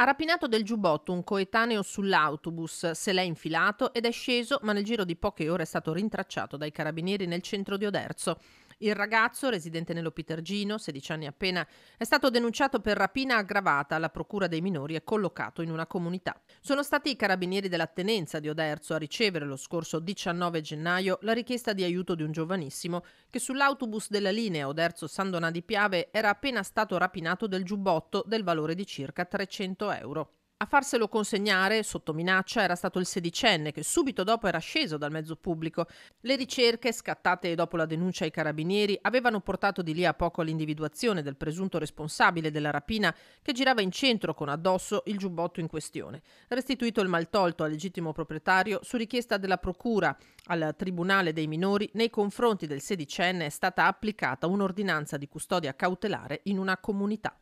Ha rapinato del giubbotto un coetaneo sull'autobus, se l'è infilato ed è sceso, ma nel giro di poche ore è stato rintracciato dai carabinieri nel centro di Oderzo. Il ragazzo, residente nell'Opitergino, 16 anni appena, è stato denunciato per rapina aggravata alla Procura dei minori e collocato in una comunità. Sono stati i carabinieri dell'attenenza di Oderzo a ricevere lo scorso 19 gennaio la richiesta di aiuto di un giovanissimo che sull'autobus della linea Oderzo-Sandona di Piave era appena stato rapinato del giubbotto del valore di circa 300 euro. A farselo consegnare sotto minaccia era stato il sedicenne che subito dopo era sceso dal mezzo pubblico. Le ricerche, scattate dopo la denuncia ai carabinieri, avevano portato di lì a poco all'individuazione del presunto responsabile della rapina che girava in centro con addosso il giubbotto in questione. Restituito il maltolto al legittimo proprietario su richiesta della procura al Tribunale dei minori nei confronti del sedicenne è stata applicata un'ordinanza di custodia cautelare in una comunità.